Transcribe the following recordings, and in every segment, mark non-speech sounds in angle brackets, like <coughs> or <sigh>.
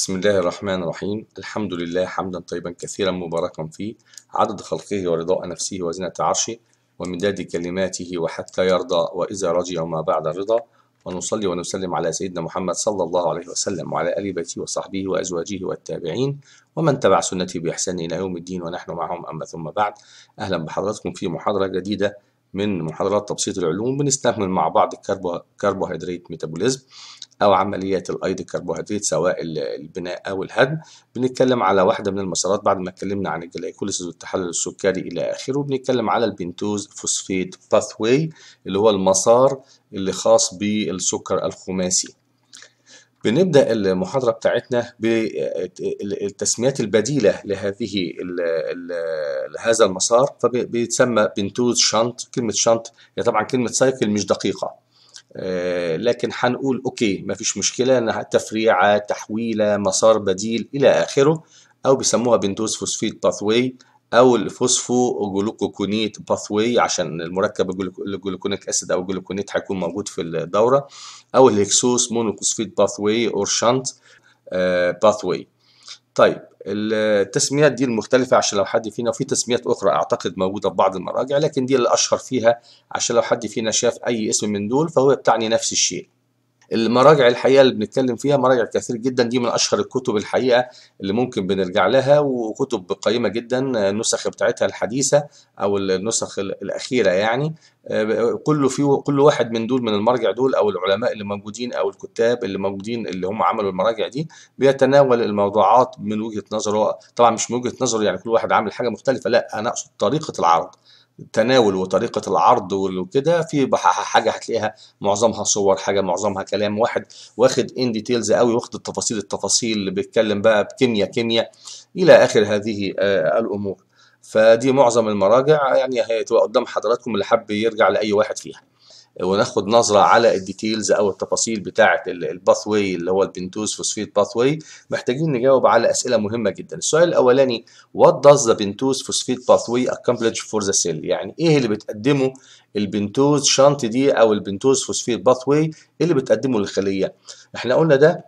بسم الله الرحمن الرحيم الحمد لله حمدا طيبا كثيرا مباركا فيه عدد خلقه ورضاء نفسه وزنة عرشه ومداد كلماته وحتى يرضى وإذا رجع وما بعد الرضا ونصلي ونسلم على سيدنا محمد صلى الله عليه وسلم وعلى آل بيته وصحبه وأزواجه والتابعين ومن تبع سنته بإحسان إلى يوم الدين ونحن معهم أما ثم بعد أهلا بحضراتكم في محاضرة جديدة من محاضرات تبسيط العلوم بنستكمل مع بعض الكربوهيدرات ميتابوليزم أو عمليات الأيض الكربوهيدرات سواء البناء أو الهدم بنتكلم على واحدة من المسارات بعد ما اتكلمنا عن الجلايكوليسيس والتحلل السكري إلى آخره بنتكلم على البنتوز فوسفيت باثوي اللي هو المسار اللي خاص بالسكر الخماسي بنبدأ المحاضرة بتاعتنا بالتسميات البديلة لهذه ال هذا المسار فبيتسمى بنتوز شنط كلمة شنط هي طبعا كلمة سايكل مش دقيقة آه، لكن هنقول اوكي مفيش مشكله انها تفريعه تحويله مسار بديل الى اخره او بيسموها بنتوز فوسفيت باثوي او الفوسفو جلوكوكونيت باثوي عشان المركب الجلوكونيك اسيد او الجلوكونيت هيكون موجود في الدوره او الهكسوس مونوكوسفيت باثوي اور شانت باثواي طيب التسميات دي المختلفة عشان لو حد فينا وفي تسميات أخرى أعتقد موجودة في بعض المراجع لكن دي الأشهر فيها عشان لو حد فينا شاف أي اسم من دول فهو بتعني نفس الشيء المراجع الحقيقه اللي بنتكلم فيها مراجع كثير جدا دي من اشهر الكتب الحقيقه اللي ممكن بنرجع لها وكتب قيمه جدا النسخ بتاعتها الحديثه او النسخ الاخيره يعني آه، كل في كل واحد من دول من المرجع دول او العلماء اللي موجودين او الكتاب اللي موجودين اللي هم عملوا المراجع دي بيتناول الموضوعات من وجهه نظره طبعا مش من وجهه نظره يعني كل واحد عامل حاجه مختلفه لا انا اقصد طريقه العرض التناول وطريقة العرض وكده في حاجة هتلاقيها معظمها صور حاجة معظمها كلام واحد واخد ان ديتيلز قوي واخد التفاصيل التفاصيل اللي بيتكلم بقى بكيمياء كيمياء إلى آخر هذه آه الأمور فدي معظم المراجع يعني هتبقى قدام حضراتكم اللي حب يرجع لأي واحد فيها وناخد نظره على الديتيلز او التفاصيل بتاعه الباث واي اللي هو البنتوز فوسفيت باث واي محتاجين نجاوب على اسئله مهمه جدا السؤال الاولاني وات داز ذا بنتوز فوسفيت باث واي اكمبلش فور ذا سيل يعني ايه اللي بتقدمه البنتوز شانت دي او البنتوز فوسفيت باث واي اللي بتقدمه للخليه احنا قلنا ده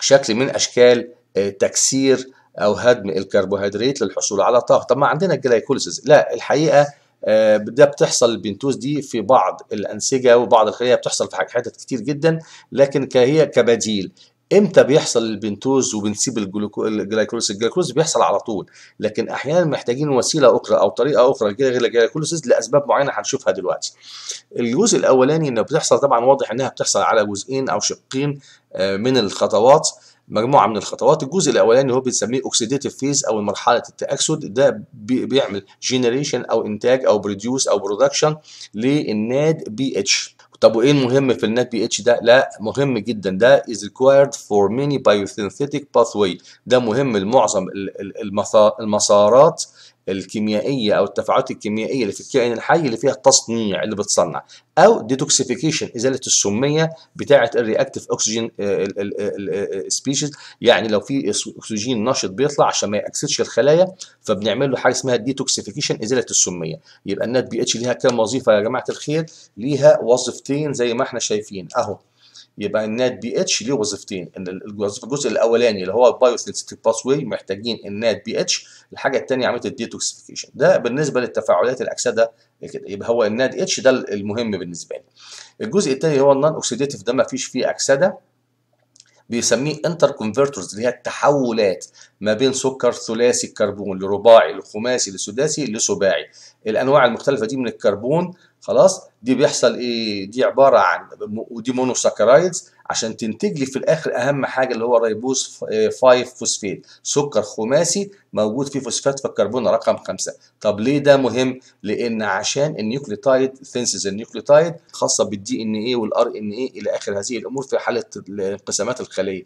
شكل من اشكال آه، تكسير او هدم الكربوهيدرات للحصول على طاقه طب ما عندنا الجلايكوليسيس لا الحقيقه آه، ده بتحصل البنتوز دي في بعض الانسجه وبعض الخلايا بتحصل في حتت كتير جدا لكن هي كبديل امتى بيحصل البنتوز وبنسيب الجلايكوليس الجلايكوليس بيحصل على طول لكن احيانا محتاجين وسيله اخرى او طريقه اخرى غير الجلايكوليسيس لاسباب معينه هنشوفها دلوقتي الجزء الاولاني انه بتحصل طبعا واضح انها بتحصل على جزئين او شقين آه، من الخطوات مجموعه من الخطوات الجزء الاولاني هو بنسميه اوكسيديتيف فيز او مرحله التاكسد ده بيعمل جينيريشن او انتاج او بروديوس او برودكشن للناد بي اتش طب وايه المهم في النات بي اتش ده؟ لا مهم جدا ده is required for many biosynthetic pathway ده مهم لمعظم المسارات الكيميائيه او التفاعلات الكيميائيه اللي في الكائن الحي اللي فيها التصنيع اللي بتصنع او ديتوكسيفيكيشن ازاله السميه بتاعه الرياكتيف اكسجين سبيشيز يعني لو في اكسجين نشط بيطلع عشان ما ياكسدش الخلايا فبنعمل له حاجه اسمها ديتوكسيفيكيشن ازاله السميه يبقى النات بي اتش ليها كام وظيفه يا جماعه الخير ليها وظيفتين زي ما احنا شايفين اهو يبقى النات بي اتش ليه وظيفتين ان الجزء الاولاني اللي هو البايوسنسيتيف باس واي محتاجين النات بي اتش الحاجه الثانيه عمليه الديتوكسيفيكيشن ده بالنسبه للتفاعلات الاكسده كده يبقى هو النات اتش ده المهم بالنسبه لي الجزء الثاني هو النون اوكسيديتيف ده ما فيش فيه اكسده بيسميه انتر كونفرترز اللي هي التحولات ما بين سكر ثلاثي الكربون لرباعي لخماسي لسداسي لسباعي الانواع المختلفه دي من الكربون خلاص دي بيحصل ايه دي عباره عن ودي مونوساكرايدز عشان تنتج لي في الاخر اهم حاجه اللي هو الريبوز 5 آه، فوسفيت سكر خماسي موجود فيه فوسفات في الكربون رقم خمسه طب ليه ده مهم لان عشان النيوكليوتايد ثينسز النيوكليوتايد خاصه بالدي ان اي والار ان اي الى اخر هذه الامور في حاله انقسامات الخليه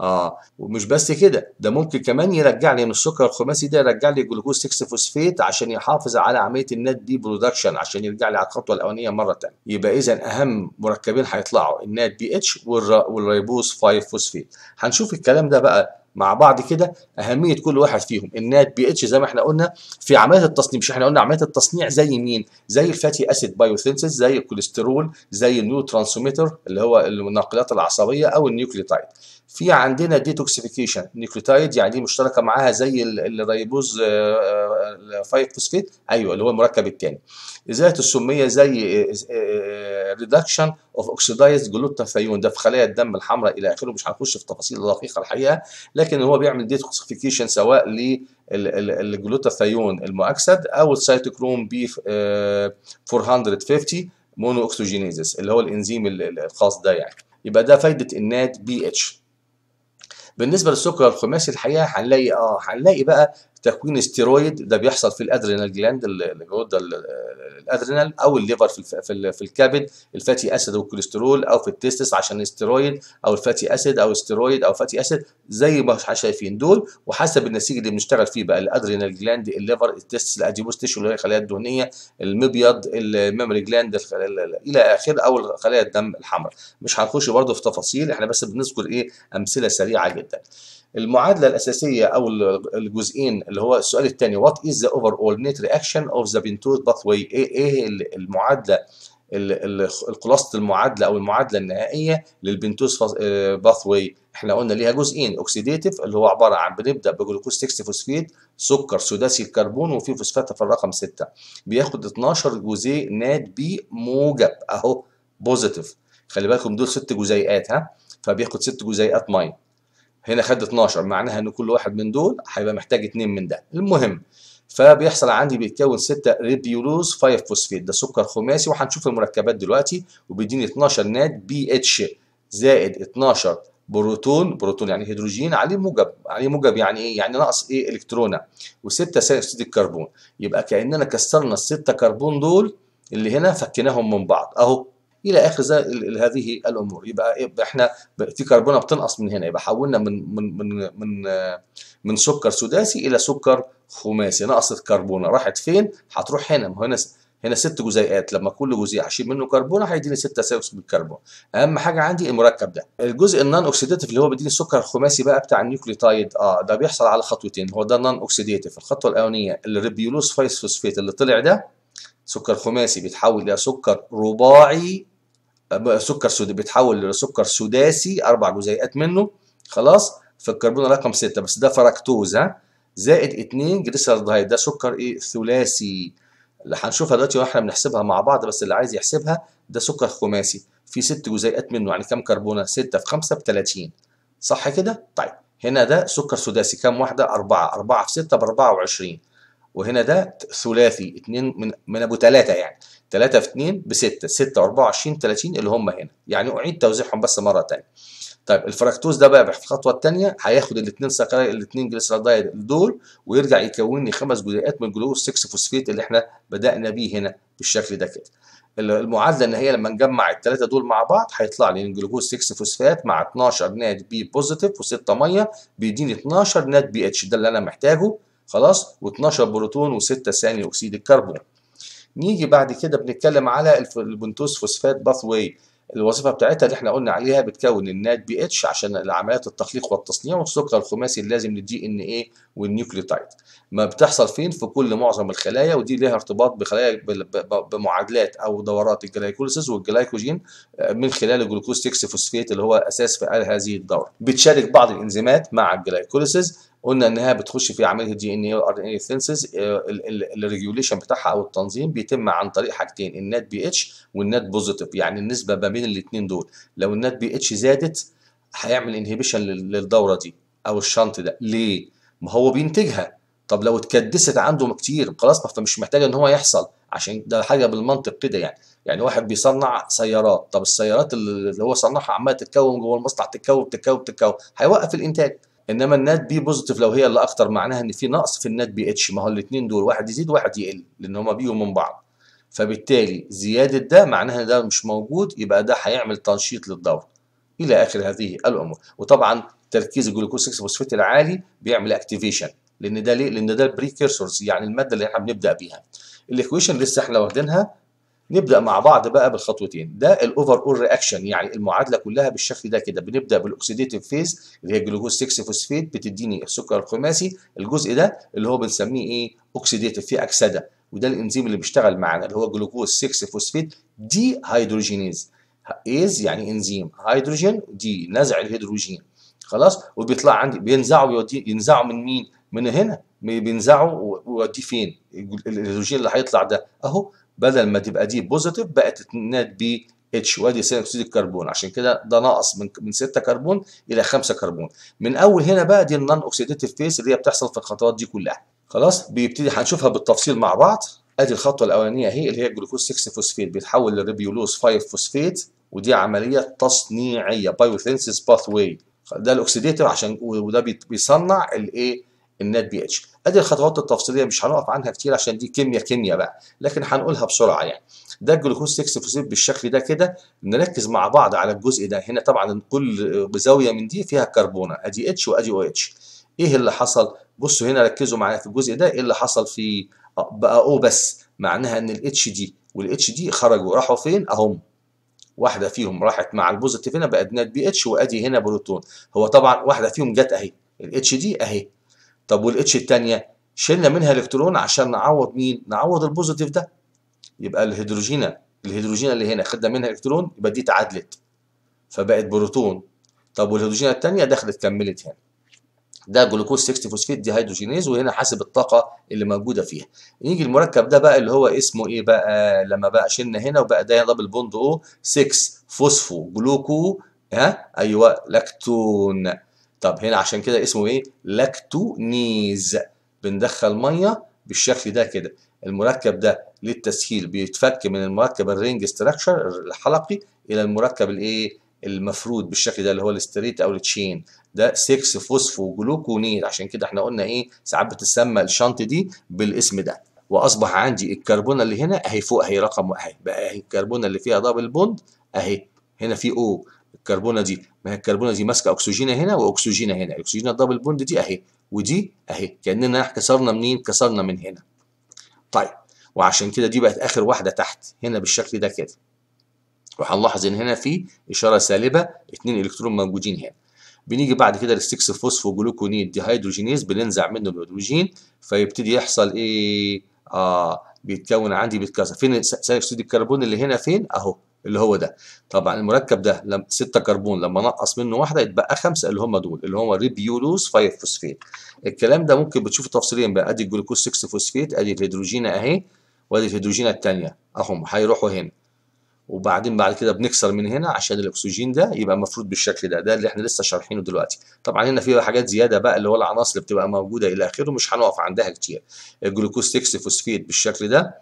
اه ومش بس كده ده ممكن كمان يرجع لي من السكر الخماسي ده يرجع لي جلوكوز 6 فوسفيت عشان يحافظ على عمليه النت دي برودكشن عشان يرجع لي على الخطوه الاولانيه مره ثانيه يبقى اذا اهم مركبين هيطلعوا النات بي اتش والريبوز 5 فوسفيت هنشوف الكلام ده بقى مع بعض كده اهميه كل واحد فيهم النات بي اتش زي ما احنا قلنا في عمليه التصنيع مش احنا قلنا عمليه التصنيع زي مين زي الفاتي اسيد بايوثينسيس زي الكوليسترول زي النيو اللي هو الناقلات العصبيه او النيوكليوتايد في عندنا ديتوكسيفيكيشن نيوكليوتايد يعني مشتركه معاها زي الريبوز فايف آه، فوسفيت آه، آه، ايوه اللي هو المركب الثاني ازاله السميه زي ريدكشن اوف اوكسيدايز جلوتاثيون ده في خلايا الدم الحمراء الى اخره مش هنخش في تفاصيل دقيقه الحقيقه لكن هو بيعمل ديتوكسيفيكيشن سواء للجلوتاثيون المؤكسد او السيتوكروم بي 450 مونو اوكسجينيزس اللي هو الانزيم الخاص ده يعني يبقى ده فايده الناد بي اتش بالنسبه للسكر الخماسي الحقيقه هنلاقي اه هنلاقي بقى تكوين ستيرويد ده بيحصل في الادرينال جلاند الغده الادرينال او الليفر في في, في الكبد الفاتي اسيد والكوليسترول او في التستس عشان الاسترويد او الفاتي اسيد او استرويد او فاتي اسيد زي ما شايفين دول وحسب النسيج اللي بنشتغل فيه بقى الادرينال جلاند الليفر التستس الاديبوس تيشو اللي هي الخلايا الدهنيه المبيض الميموري جلاند الى اخره او خلايا الدم الحمراء مش هنخش برضه في تفاصيل احنا بس بنذكر ايه امثله سريعه جدا المعادله الاساسيه او الجزئين اللي هو السؤال الثاني وات از ذا اوفر اول نيت رياكشن اوف ذا بنتوز باث ايه ايه المعادله خلاصه المعادله او المعادله النهائيه للبنتوز آه، باث واي احنا قلنا ليها جزئين اوكسيديتيف اللي هو عباره عن بنبدا بجلوكوز 6 فوسفيت سكر سداسي الكربون وفي فوسفات في الرقم 6 بياخد 12 جزيء ناد بي موجب اهو بوزيتيف خلي بالكم دول ست جزيئات ها فبياخد ست جزيئات ميه هنا خد 12 معناها ان كل واحد من دول هيبقى محتاج اتنين من ده المهم فبيحصل عندي بيتكون 6 ريبيولوز 5 فوسفيت ده سكر خماسي وهنشوف المركبات دلوقتي وبيديني 12 نات بي اتش زائد 12 بروتون بروتون يعني هيدروجين عليه موجب عليه موجب يعني ايه يعني ناقص ايه الكترونه وستة ثاني اكسيد الكربون يبقى كاننا كسرنا الستة كربون دول اللي هنا فكيناهم من بعض اهو الى اخر هذه الامور يبقى, احنا في كربونه بتنقص من هنا يبقى حولنا من من من من من سكر سداسي الى سكر خماسي نقصت كربونه راحت فين هتروح هنا ما هنا هنا ست جزيئات لما كل جزيء هشيل منه كربونه هيديني ست اساس بالكربون اهم حاجه عندي المركب ده الجزء النون اوكسيديتيف اللي هو بيديني السكر الخماسي بقى بتاع النيوكليوتايد اه ده بيحصل على خطوتين هو ده النون اوكسيديتيف الخطوه الاولانيه الريبيولوز فايس فوسفيت اللي طلع ده سكر خماسي بيتحول الى سكر رباعي سكر سودي بيتحول لسكر سداسي اربع جزيئات منه خلاص في الكربون رقم 6 بس ده فركتوز ها زائد 2 جليسرالدهيد ده سكر ايه ثلاثي اللي هنشوفها دلوقتي واحنا بنحسبها مع بعض بس اللي عايز يحسبها ده سكر خماسي في ست جزيئات منه يعني كم كربونه 6 في 5 ب 30 صح كده طيب هنا ده سكر سداسي كم واحده 4 4 في 6 ب 24 وهنا ده ثلاثي 2 من من ابو 3 يعني 3 في 2 ب 6 6 24 30 اللي هم هنا يعني اعيد توزيعهم بس مره ثانيه طيب الفركتوز ده بقى في الخطوه الثانيه هياخد الاثنين سكراي الاثنين جليسرايد دول ويرجع يكون لي خمس جزيئات من جلوكوز 6 فوسفيت اللي احنا بدانا بيه هنا بالشكل ده كده المعادله ان هي لما نجمع الثلاثه دول مع بعض هيطلع لي جلوكوز 6 فوسفات مع 12 نات بي بوزيتيف و6 ميه بيديني 12 نات بي اتش ده اللي انا محتاجه خلاص و12 بروتون و6 ثاني اكسيد الكربون نيجي بعد كده بنتكلم على البنتوس فوسفات باث واي الوظيفه بتاعتها اللي احنا قلنا عليها بتكون النات بي اتش عشان عمليات التخليق والتصنيع والسكر الخماسي اللازم للدي ان ايه والنيوكليوتايد ما بتحصل فين في كل معظم الخلايا ودي ليها ارتباط بخلايا بمعادلات او دورات الجلايكوليسيس والجلايكوجين آه، من خلال الجلوكوز 6 فوسفيت اللي هو اساس في هذه الدوره بتشارك بعض الانزيمات مع الجلايكوليسيس قلنا انها بتخش في عمليه الدي ان اي والار ان اي سينسز الريجوليشن بتاعها او التنظيم بيتم عن طريق حاجتين النت بي اتش والنت بوزيتيف يعني النسبه ما بين الاثنين دول لو النت بي اتش زادت هيعمل انهبيشن للدوره دي او الشنط ده ليه؟ ما هو بينتجها طب لو اتكدست عنده كتير خلاص فمش محتاج ان هو يحصل عشان ده حاجه بالمنطق كده يعني يعني واحد بيصنع سيارات طب السيارات اللي هو صنعها عماله تتكون جوه المصنع تتكون تتكون تتكون هيوقف الانتاج انما النات بي بوزيتيف لو هي اللي اكتر معناها ان في نقص في النات بي اتش ما هو الاثنين دول واحد يزيد واحد يقل لان هما بيجوا من بعض فبالتالي زياده ده معناها ده مش موجود يبقى ده هيعمل تنشيط للدوره الى اخر هذه الامور وطبعا تركيز الجلوكوز 6 فوسفيت العالي بيعمل اكتيفيشن لان ده ليه لان ده البريكيرسورز يعني الماده اللي احنا بنبدا بيها الايكويشن لسه احنا واخدينها نبدا مع بعض بقى بالخطوتين ده الاوفر اول رياكشن يعني المعادله كلها بالشكل ده كده بنبدا بالاكسيديتيف فيز اللي هي جلوكوز 6 فوسفيت بتديني السكر الخماسي الجزء ده اللي هو بنسميه ايه اوكسيديتيف فيه اكسده وده الانزيم اللي بيشتغل معانا اللي هو جلوكوز 6 فوسفيت دي هيدروجينيز ايز يعني انزيم هيدروجين دي نزع الهيدروجين خلاص وبيطلع عندي بينزعوا بيودي ينزعوا من مين من هنا بينزعوا ويوديه فين الهيدروجين اللي هيطلع ده اهو بدل ما تبقى دي بوزيتيف بقت تتناد ب اتش وادي ثاني اكسيد الكربون عشان كده ده ناقص من من 6 كربون الى 5 كربون من اول هنا بقى دي النون اوكسيديتيف فيس اللي هي بتحصل في الخطوات دي كلها خلاص بيبتدي هنشوفها بالتفصيل مع بعض ادي الخطوه الاولانيه اهي اللي هي الجلوكوز 6 فوسفيت بيتحول للريبيولوز 5 فوسفيت ودي عمليه تصنيعيه بايوثينسيس باث واي ده الاوكسيديتيف عشان وده بيصنع الايه النات بي اتش ادي الخطوات التفصيليه مش هنقف عنها كتير عشان دي كيمياء كيمياء بقى لكن هنقولها بسرعه يعني ده الجلوكوز 6 فوسفيت بالشكل ده كده نركز مع بعض على الجزء ده هنا طبعا كل زاويه من دي فيها كربونه ادي اتش وادي او اتش ايه اللي حصل بصوا هنا ركزوا معايا في الجزء ده ايه اللي حصل في بقى او بس معناها ان الاتش دي والاتش دي خرجوا راحوا فين اهم واحده فيهم راحت مع البوزيتيف هنا بقت نات بي اتش وادي هنا بروتون هو طبعا واحده فيهم جت اهي الاتش دي اهي طب والاتش الثانيه شلنا منها الكترون عشان نعوض مين نعوض البوزيتيف ده يبقى الهيدروجينا الهيدروجينا اللي هنا خدنا منها الكترون يبقى دي تعادلت فبقت بروتون طب والهيدروجينا الثانيه دخلت كملت هنا ده جلوكوز 6 فوسفيت دي هيدروجينيز وهنا حاسب الطاقه اللي موجوده فيها نيجي المركب ده بقى اللي هو اسمه ايه بقى لما بقى شلنا هنا وبقى ده دبل بوند او 6 فوسفو جلوكو ها ايوه لاكتون طب هنا عشان كده اسمه ايه لاكتونيز بندخل ميه بالشكل ده كده المركب ده للتسهيل بيتفك من المركب الرينج ستراكشر الحلقي الى المركب الايه المفرود بالشكل ده اللي هو الاستريت او التشين ده 6 فوسفو جلوكونيل عشان كده احنا قلنا ايه ساعات بتسمى الشنط دي بالاسم ده واصبح عندي الكربون اللي هنا اهي فوق اهي رقم اهي بقى اهي الكربون اللي فيها دبل بوند اهي هنا في او الكربونه دي ما هي الكربونه دي ماسكه اكسجين هنا واكسجين هنا الاكسجين الدبل بوند دي اهي ودي اهي كاننا كسرنا منين كسرنا من هنا طيب وعشان كده دي بقت اخر واحده تحت هنا بالشكل ده كده وهنلاحظ ان هنا في اشاره سالبه اتنين الكترون موجودين هنا بنيجي بعد كده للستكس للسكس دي ديهيدروجينيز بننزع منه الهيدروجين فيبتدي يحصل ايه اه بيتكون عندي بيتكسر فين ثاني اكسيد الكربون اللي هنا فين اهو اللي هو ده طبعا المركب ده لما 6 كربون لما نقص منه واحده يتبقى خمسه اللي هم دول اللي هم ريبيولوز 5 فوسفيت الكلام ده ممكن بتشوفه تفصيليا بقى ادي الجلوكوز 6 فوسفيت ادي الهيدروجينه اهي وادي الهيدروجينه الثانيه اهم هيروحوا هنا وبعدين بعد كده بنكسر من هنا عشان الاكسجين ده يبقى مفروض بالشكل ده ده اللي احنا لسه شارحينه دلوقتي طبعا هنا في حاجات زياده بقى اللي هو العناصر اللي بتبقى موجوده الى اخره مش هنقف عندها كتير الجلوكوز 6 فوسفيت بالشكل ده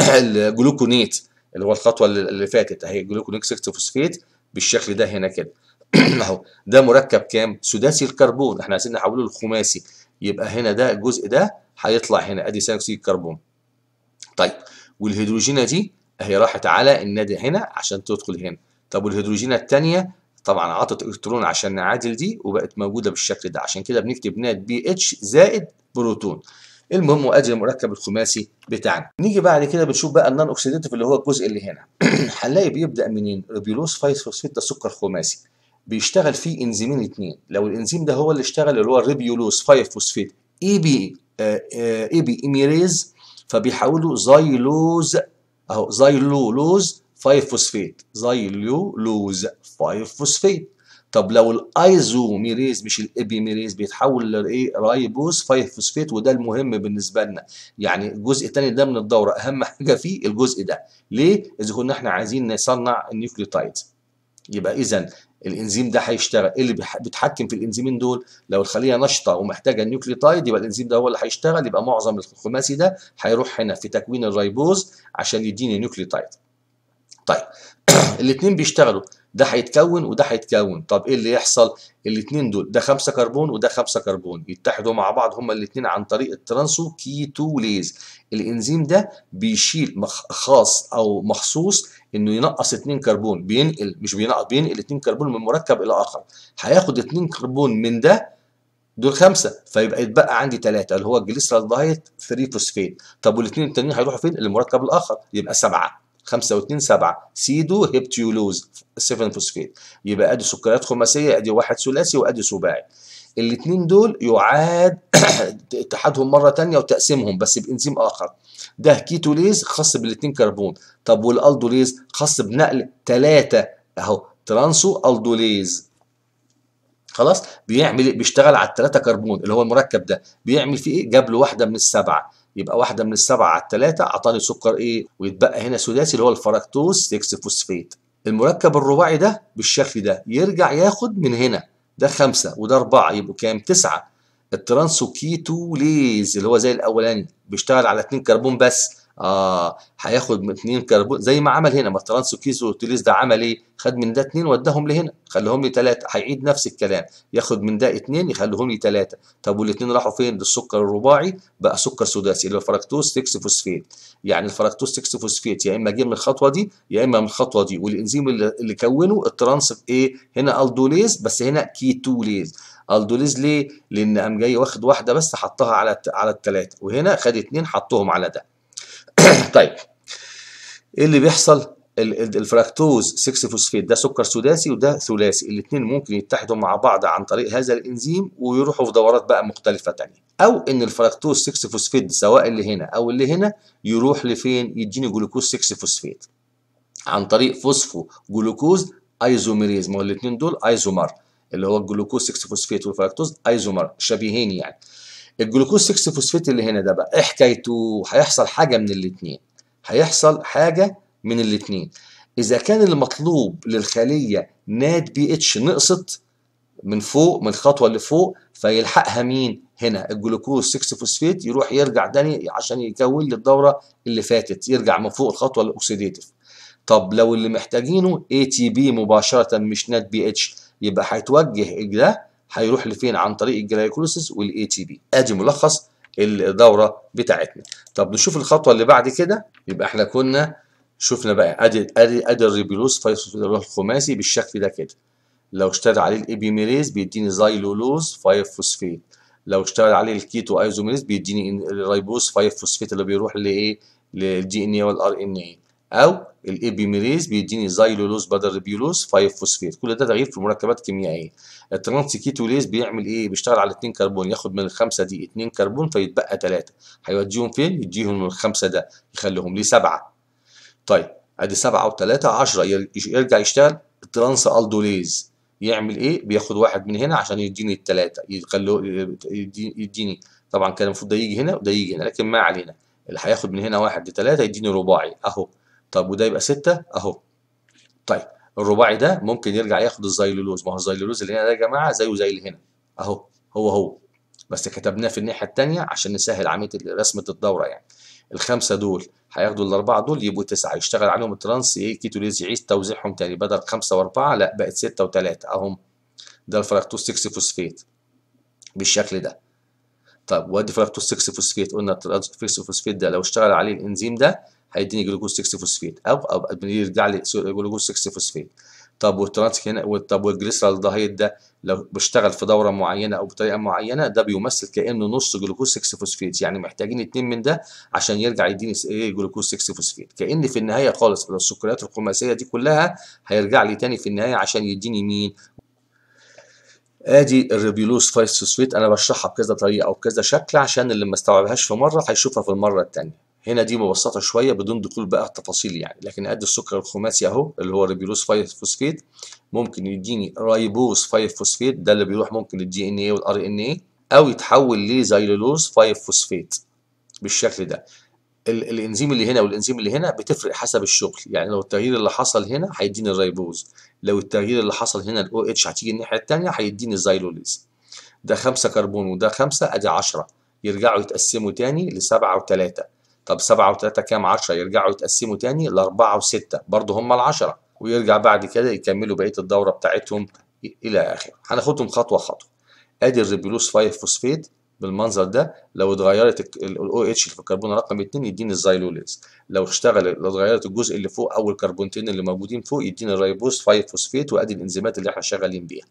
<clears throat> الجلوكونيت اللي هو الخطوه اللي فاتت اهي جلوكونيكسيك فوسفيت بالشكل ده هنا كده <clears throat> اهو ده مركب كام سداسي الكربون احنا عايزين نحوله لخماسي يبقى هنا ده الجزء ده هيطلع هنا ادي ثاني اكسيد الكربون طيب والهيدروجينه دي اهي راحت على النادي هنا عشان تدخل هنا طب والهيدروجينه الثانيه طبعا عطت الكترون عشان نعادل دي وبقت موجوده بالشكل ده عشان كده بنكتب نات بي اتش زائد بروتون المهم وادي المركب الخماسي بتاعنا نيجي بعد كده بنشوف بقى النون اوكسيديتيف اللي هو الجزء اللي هنا <clears throat> هنلاقي بيبدا منين ريبيلوس فوسفات ده سكر خماسي بيشتغل فيه انزيمين اثنين لو الانزيم ده هو اللي اشتغل اللي هو ريبيولوز 5 فوسفيت اي بي اي بي اميريز فبيحولوا زايلوز اهو زايلولوز 5 فوسفيت زايلولوز 5 فوسفيت طب لو الايزوميريز مش الابيميريز بيتحول لايه رايبوس 5 فوسفيت وده المهم بالنسبه لنا يعني الجزء الثاني ده من الدوره اهم حاجه فيه الجزء ده ليه اذا كنا احنا عايزين نصنع النيوكليوتايدز يبقى اذا الانزيم ده هيشتغل ايه اللي بيتحكم في الانزيمين دول لو الخليه نشطه ومحتاجه النيوكليوتيد يبقى الانزيم ده هو اللي هيشتغل يبقى معظم الخماسي ده هيروح هنا في تكوين الريبوز عشان يديني نيوكليوتيد طيب <clears throat> الاثنين بيشتغلوا ده هيتكون وده هيتكون طب ايه اللي يحصل الاثنين دول ده خمسة كربون وده خمسة كربون يتحدوا مع بعض هما الاثنين عن طريق الترانسو كيتوليز الانزيم ده بيشيل خاص او مخصوص انه ينقص اثنين كربون بينقل مش بينقص بينقل اثنين كربون من مركب الى اخر هياخد اثنين كربون من ده دول خمسة فيبقى يتبقى عندي ثلاثة اللي هو دايت 3 فوسفين طب والاثنين التانيين هيروحوا فين؟ المركب الآخر يبقى سبعة 5 و2 7 سيدو هبتيولوز 7 فوسفيت يبقى ادي سكريات خماسيه ادي واحد ثلاثي وادي سباعي الاثنين دول يعاد <coughs> اتحادهم مره ثانيه وتقسيمهم بس بانزيم اخر ده كيتوليز خاص بالاثنين كربون طب والالدوليز خاص بنقل ثلاثه اهو ترانسو الدوليز خلاص بيعمل إيه؟ بيشتغل على الثلاثه كربون اللي هو المركب ده بيعمل فيه ايه جاب له واحده من السبعه يبقى واحده من السبعه على الثلاثه اعطاني سكر ايه ويتبقى هنا سداسي اللي هو الفركتوز 6 فوسفيت المركب الرباعي ده بالشكل ده يرجع ياخد من هنا ده خمسة وده أربعة يبقوا كام تسعة الترانسوكيتوليز اللي هو زي الأولاني بيشتغل على اتنين كربون بس اه هياخد من اثنين كربون زي ما عمل هنا ما ترانسوكيز وتوليز ده عمل ايه؟ خد من ده اثنين وداهم لهنا خليهم لي ثلاثه هيعيد نفس الكلام ياخد من ده اثنين يخليهم لي ثلاثه طب والاثنين راحوا فين؟ للسكر الرباعي بقى سكر سداسي اللي هو الفركتوز 6 فوسفيت يعني الفركتوز 6 فوسفيت يا اما جه من الخطوه دي يا اما من الخطوه دي والانزيم اللي كونه الترانس ايه؟ هنا الدوليز بس هنا كيتوليز الدوليز ليه؟ لان قام جاي واخد واحده بس حطها على على الثلاثه وهنا خد اثنين حطهم على ده <coughs> طيب ايه اللي بيحصل الفراكتوز 6 فوسفيت ده سكر سداسي وده ثلاثي الاثنين ممكن يتحدوا مع بعض عن طريق هذا الانزيم ويروحوا في دورات بقى مختلفه ثانيه او ان الفراكتوز 6 فوسفيت سواء اللي هنا او اللي هنا يروح لفين يديني جلوكوز 6 فوسفيت عن طريق فوسفو جلوكوز ايزوميريز ما هو الاثنين دول ايزومر اللي هو الجلوكوز 6 فوسفيت والفراكتوز ايزومر شبيهين يعني الجلوكوز 6 فوسفيت اللي هنا ده بقى ايه حكايته هيحصل حاجه من الاثنين هيحصل حاجه من الاثنين اذا كان المطلوب للخليه ناد بي اتش نقصت من فوق من الخطوه اللي فوق فيلحقها مين هنا الجلوكوز 6 فوسفيت يروح يرجع تاني عشان يكون لي الدوره اللي فاتت يرجع من فوق الخطوه الاكسيديتيف طب لو اللي محتاجينه اي تي بي مباشره مش ناد بي اتش يبقى هيتوجه ده هيروح لفين عن طريق الجلايكوليسيس والاي تي بي ادي ملخص الدوره بتاعتنا طب نشوف الخطوه اللي بعد كده يبقى احنا كنا شفنا بقى ادي ادي ادي الريبيلوس فايفوسفيتول الخماسي بالشكل ده كده لو اشتغل عليه الابيميريز بيديني زايلولوز 5 فوسفيت لو اشتغل عليه الكيتو ايزوميريز بيديني الريبوز 5 فوسفيت اللي بيروح لايه للدي ان اي والار ان اي او الابيميريز بيديني زايلولوز بدل ريبيولوز 5 فوسفيت كل ده تغيير في المركبات الكيميائيه كيتوليز بيعمل ايه بيشتغل على 2 كربون ياخد من الخمسه دي 2 كربون فيتبقى 3 هيوديهم فين يديهم من الخمسه ده يخليهم ليه 7 طيب ادي 7 و3 10 يرجع يشتغل الترانس الدوليز يعمل ايه بياخد واحد من هنا عشان يديني الثلاثه يخليه يديني طبعا كان المفروض ده يجي هنا وده يجي هنا لكن ما علينا اللي هياخد من هنا واحد لثلاثه يديني رباعي اهو طب وده يبقى 6 اهو طيب الرباعي ده ممكن يرجع ياخد الزيلولوز ما هو الزيلولوز اللي هنا ده يا جماعه زيه زي اللي هنا اهو هو هو بس كتبناه في الناحيه الثانيه عشان نسهل عمليه رسمه الدوره يعني الخمسه دول هياخدوا الاربعه دول يبقوا تسعه يشتغل عليهم الترانس ايه كيتوليز يعيد توزيعهم تاني بدل خمسه واربعه لا بقت سته وثلاثه اهم ده الفراكتوز 6 فوسفيت بالشكل ده طب وادي فراكتوز 6 فوسفيت قلنا الترانس فوسفيت ده لو اشتغل عليه الانزيم ده هيديني جلوكوز 6 فوسفيت او او بيرجع لي جلوكوز 6 فوسفيت طب والترانس هنا طب والجليسرال ده لو بيشتغل في دوره معينه او بطريقه معينه ده بيمثل كانه نص جلوكوز 6 فوسفيت يعني محتاجين اتنين من ده عشان يرجع يديني ايه جلوكوز 6 فوسفيت كان في النهايه خالص السكريات الخماسيه دي كلها هيرجع لي تاني في النهايه عشان يديني مين ادي الريبيلوس فايسوسفيت انا بشرحها بكذا طريقه او بكذا شكل عشان اللي ما استوعبهاش في مره هيشوفها في المره الثانيه هنا دي مبسطه شويه بدون دخول بقى التفاصيل يعني لكن ادي السكر الخماسي اهو اللي هو ريبيروس 5 فوسفيت ممكن يديني رايبوز 5 فوسفيت ده اللي بيروح ممكن للدي ان اي والار ان اي او يتحول لزيلولوز 5 فوسفيت بالشكل ده الانزيم اللي هنا والانزيم اللي هنا بتفرق حسب الشغل يعني لو التغيير اللي حصل هنا هيديني الريبوز لو التغيير اللي حصل هنا الاو اتش هتيجي الناحيه الثانيه هيديني الزيلوليز ده 5 كربون وده 5 ادي 10 يرجعوا يتقسموا تاني لسبعة وتلاتة طب 7 و3 كام 10 يرجعوا يتقسموا تاني ل 4 و6 برضه هم ال 10 ويرجع بعد كده يكملوا بقيه الدوره بتاعتهم الى اخره هناخدهم خطوه خطوه ادي الريبلوس 5 فوسفيت بالمنظر ده لو اتغيرت الاو اتش في الكربون رقم 2 يديني الزيلوليز لو اشتغل لو اتغيرت الجزء اللي فوق او الكربونتين اللي موجودين فوق يديني الريبوز 5 فوسفيت وادي الانزيمات اللي احنا شغالين بيها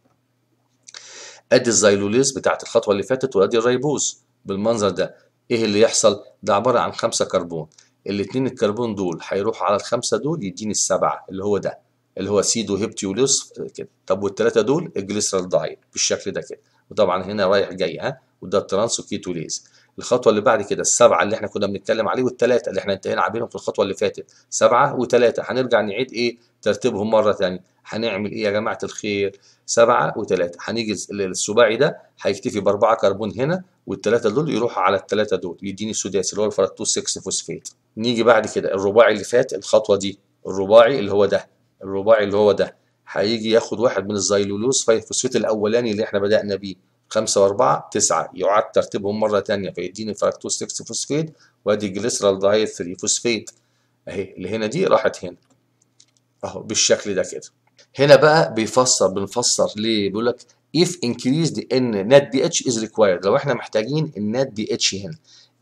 ادي الزيلوليز بتاعت الخطوه اللي فاتت وادي الريبوز بالمنظر ده ايه اللي يحصل ده عباره عن خمسة كربون الاتنين الكربون دول هيروحوا على الخمسة دول يديني السبعة اللي هو ده اللي هو سيدو هيبتيولوس كده طب والثلاثة دول الجليسرال الضعيف بالشكل ده كده وطبعا هنا رايح جاي ها وده الترانسو كيتوليز الخطوه اللي بعد كده السبعه اللي احنا كنا بنتكلم عليه والثلاثه اللي احنا انتهينا عبينهم في الخطوه اللي فاتت سبعه وتلاتة هنرجع نعيد ايه ترتيبهم مره ثانيه هنعمل ايه يا جماعه الخير؟ سبعه وثلاثه هنيجي السباعي ده هيكتفي باربعه كربون هنا والثلاثه دول يروحوا على الثلاثه دول يديني السداسي اللي هو الفركتوز 6 فوسفيت. نيجي بعد كده الرباعي اللي فات الخطوه دي الرباعي اللي هو ده الرباعي اللي هو ده هيجي ياخد واحد من الزيلولوز 5 فوسفيت الاولاني اللي احنا بدانا بيه خمسة وأربعة تسعة يعاد ترتيبهم مره ثانيه فيديني فركتوز 6 فوسفيت وادي جليسرالدهايد 3 فوسفيت اهي اللي هنا دي راحت هنا اهو بالشكل ده كده هنا بقى بيفسر بنفسر ليه بيقول لك if increased ان net dH is required لو احنا محتاجين النت دي اتش هنا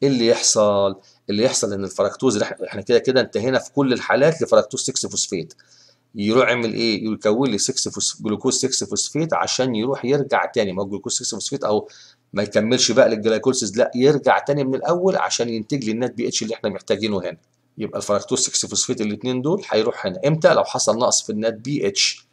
ايه اللي يحصل اللي يحصل ان الفركتوز اللي احنا كده كده انتهينا في كل الحالات لفركتوز 6 فوسفيت يروح يعمل ايه يكون لي 6 جلوكوز 6 فوسفيت عشان يروح يرجع تاني ما هو جلوكوز 6 فوسفيت او ما يكملش بقى للجلايكوليسيس لا يرجع تاني من الاول عشان ينتج لي النت بي اتش اللي احنا محتاجينه هنا يبقى الفركتوز 6 فوسفيت الاثنين دول هيروح هنا امتى لو حصل نقص في النات بي اتش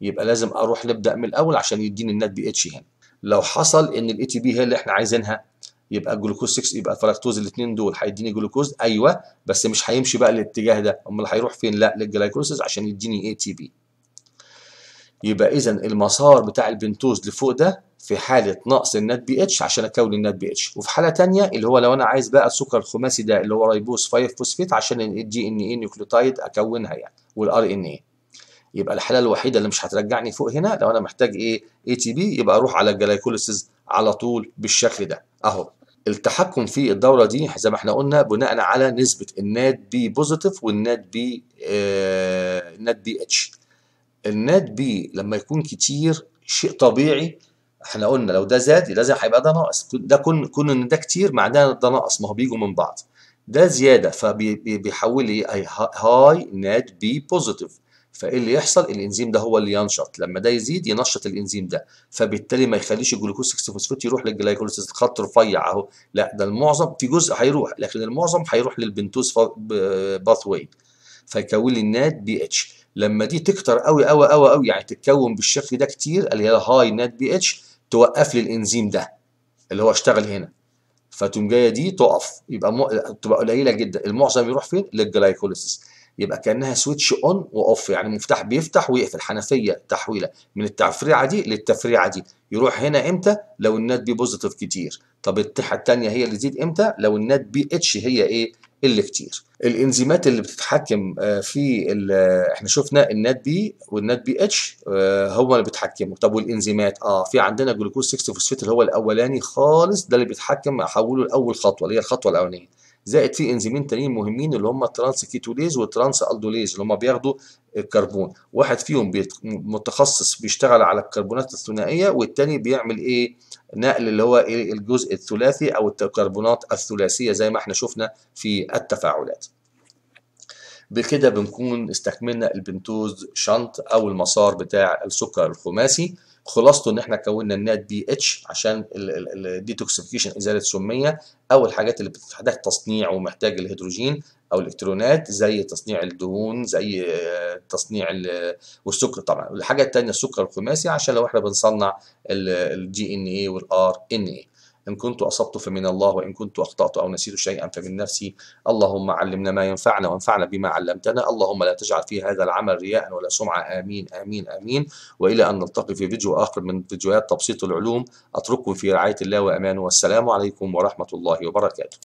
يبقى لازم اروح نبدا من الاول عشان يديني النات بي اتش هنا لو حصل ان الاي تي بي هي اللي احنا عايزينها يبقى الجلوكوز 6 يبقى الفركتوز الاثنين دول هيديني جلوكوز ايوه بس مش هيمشي بقى الاتجاه ده امال هيروح فين لا للجلايكوليسيس عشان يديني اي تي بي يبقى اذا المسار بتاع البنتوز لفوق ده في حاله نقص النت بي اتش عشان اكون النت بي اتش وفي حاله ثانيه اللي هو لو انا عايز بقى السكر الخماسي ده اللي هو رايبوز 5 فوسفيت عشان الدي ان اي نيوكليوتايد اكونها يعني والار ان اي يبقى الحاله الوحيده اللي مش هترجعني فوق هنا لو انا محتاج ايه اي تي بي يبقى اروح على الجلايكوليسيز على طول بالشكل ده اهو التحكم في الدورة دي زي ما احنا قلنا بناء على نسبة النات بي بوزيتيف والنات بي آه النات بي اتش النات بي لما يكون كتير شيء طبيعي احنا قلنا لو ده زاد لازم هيبقى ده ناقص ده كون كون ان ده كتير معناه ده ناقص ما هو بيجوا من بعض ده زياده فبيحول ايه هاي نات بي بوزيتيف فايه اللي يحصل الانزيم ده هو اللي ينشط لما ده يزيد ينشط الانزيم ده فبالتالي ما يخليش الجلوكوز 6 فوسفات يروح للجلايكوليسيس خط رفيع اهو لا ده المعظم في جزء هيروح لكن المعظم هيروح للبنتوز باث واي فيكون لي النات بي اتش لما دي تكتر قوي قوي قوي قوي يعني تتكون بالشكل ده كتير اللي هي هاي نت بي اتش توقف لي الانزيم ده اللي هو اشتغل هنا فتقوم جايه دي تقف يبقى مو... تبقى قليله جدا المعظم يروح فين للجلايكوليسيس يبقى كانها سويتش اون واوف يعني مفتاح بيفتح ويقفل حنفيه تحويله من التفريعه دي للتفريعه دي يروح هنا امتى لو النت بي بوزيتيف كتير طب التحه الثانيه هي اللي تزيد امتى لو النت بي اتش هي ايه اللي كتير الانزيمات اللي بتتحكم آه، في آه، احنا شفنا النات بي والنات بي اتش آه، هو اللي بيتحكموا طب والانزيمات اه في عندنا جلوكوز 6 فوسفيت اللي هو الاولاني خالص ده اللي بيتحكم احوله لاول خطوه اللي هي الخطوه الاولانيه زائد في انزيمين تانيين مهمين اللي هم الترانس كيتوليز والترانس الدوليز اللي هم بياخدوا الكربون واحد فيهم متخصص بيشتغل على الكربونات الثنائيه والتاني بيعمل ايه نقل اللي هو ايه الجزء الثلاثي او الكربونات الثلاثيه زي ما احنا شفنا في التفاعلات بكده بنكون استكملنا البنتوز شنط او المسار بتاع السكر الخماسي خلاصته ان احنا كونا النات دي اتش عشان الديتوكسيفيكيشن ازاله سميه او الحاجات اللي بتحتاج تصنيع ومحتاج الهيدروجين او الالكترونات زي تصنيع الدهون زي آه، تصنيع والسكر طبعا الحاجه الثانيه السكر الخماسي عشان لو احنا بنصنع الجي ان اي والار ان اي إن كنت أصبت فمن الله وإن كنت أخطأت أو نسيت شيئا فمن نفسي اللهم علمنا ما ينفعنا وانفعنا بما علمتنا اللهم لا تجعل في هذا العمل رياء ولا سمعة آمين آمين آمين وإلى أن نلتقي في فيديو آخر من فيديوهات تبسيط العلوم أترككم في رعاية الله وأمانه والسلام عليكم ورحمة الله وبركاته